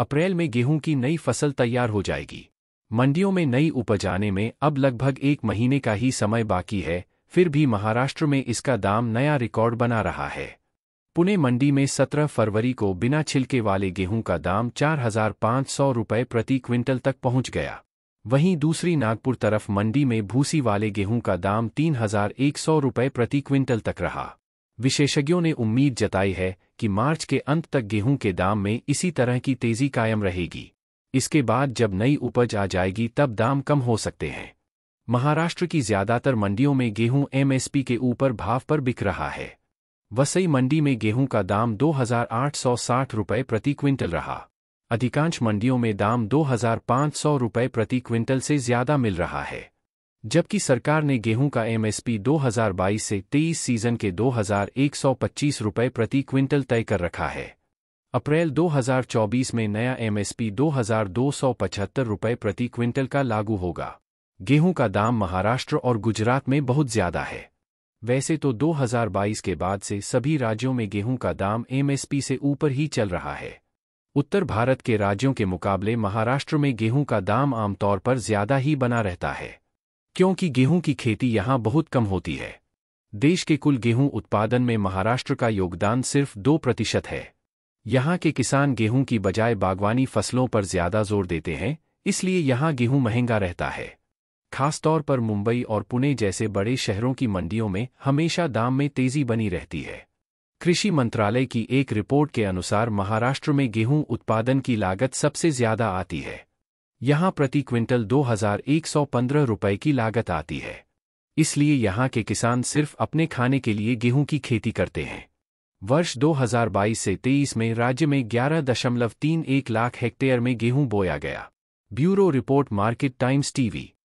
अप्रैल में गेहूं की नई फसल तैयार हो जाएगी मंडियों में नई उपज आने में अब लगभग एक महीने का ही समय बाकी है फिर भी महाराष्ट्र में इसका दाम नया रिकॉर्ड बना रहा है पुणे मंडी में 17 फरवरी को बिना छिलके वाले गेहूं का दाम चार हजार पाँच सौ रुपये प्रति क्विंटल तक पहुंच गया वहीं दूसरी नागपुर तरफ मंडी में भूसी वाले गेहूं का दाम तीन हजार एक सौ रुपये प्रति क्विंटल तक रहा विशेषज्ञों ने उम्मीद जताई है कि मार्च के अंत तक गेहूं के दाम में इसी तरह की तेजी कायम रहेगी इसके बाद जब नई उपज आ जाएगी तब दाम कम हो सकते हैं महाराष्ट्र की ज्यादातर मंडियों में गेहूं एमएसपी के ऊपर भाव पर बिक रहा है वसई मंडी में गेहूं का दाम 2,860 रुपये प्रति क्विंटल रहा अधिकांश मंडियों में दाम 2,500 रुपये प्रति क्विंटल से ज्यादा मिल रहा है जबकि सरकार ने गेहूं का एमएसपी 2022 से 23 सीजन के 2125 रुपये प्रति क्विंटल तय कर रखा है अप्रैल 2024 में नया एमएसपी 2275 रुपये प्रति क्विंटल का लागू होगा गेहूं का दाम महाराष्ट्र और गुजरात में बहुत ज्यादा है वैसे तो 2022 के बाद से सभी राज्यों में गेहूं का दाम एमएसपी से ऊपर ही चल रहा है उत्तर भारत के राज्यों के मुकाबले महाराष्ट्र में गेहूं का दाम आमतौर पर ज्यादा ही बना रहता है क्योंकि गेहूं की खेती यहां बहुत कम होती है देश के कुल गेहूं उत्पादन में महाराष्ट्र का योगदान सिर्फ दो प्रतिशत है यहाँ के किसान गेहूं की बजाय बागवानी फसलों पर ज्यादा जोर देते हैं इसलिए यहाँ गेहूं महंगा रहता है खासतौर पर मुंबई और पुणे जैसे बड़े शहरों की मंडियों में हमेशा दाम में तेजी बनी रहती है कृषि मंत्रालय की एक रिपोर्ट के अनुसार महाराष्ट्र में गेहूं उत्पादन की लागत सबसे ज्यादा आती है यहाँ प्रति क्विंटल 2,115 रुपए की लागत आती है इसलिए यहाँ के किसान सिर्फ अपने खाने के लिए गेहूं की खेती करते हैं वर्ष 2022 से 23 में राज्य में 11.31 लाख हेक्टेयर में गेहूं बोया गया bureau report Market Times TV